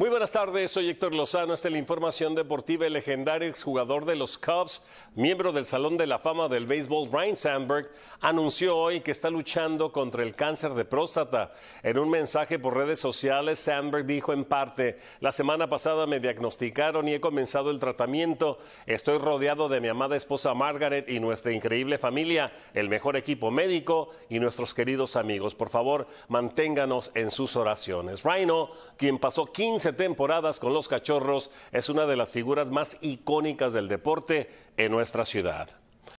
Muy buenas tardes, soy Héctor Lozano. Esta es la información deportiva. El legendario exjugador de los Cubs, miembro del Salón de la Fama del Béisbol, Ryan Sandberg, anunció hoy que está luchando contra el cáncer de próstata. En un mensaje por redes sociales, Sandberg dijo en parte: La semana pasada me diagnosticaron y he comenzado el tratamiento. Estoy rodeado de mi amada esposa Margaret y nuestra increíble familia, el mejor equipo médico y nuestros queridos amigos. Por favor, manténganos en sus oraciones. Rhino, quien pasó 15 temporadas con los Cachorros, es una de las figuras más icónicas del deporte en nuestra ciudad.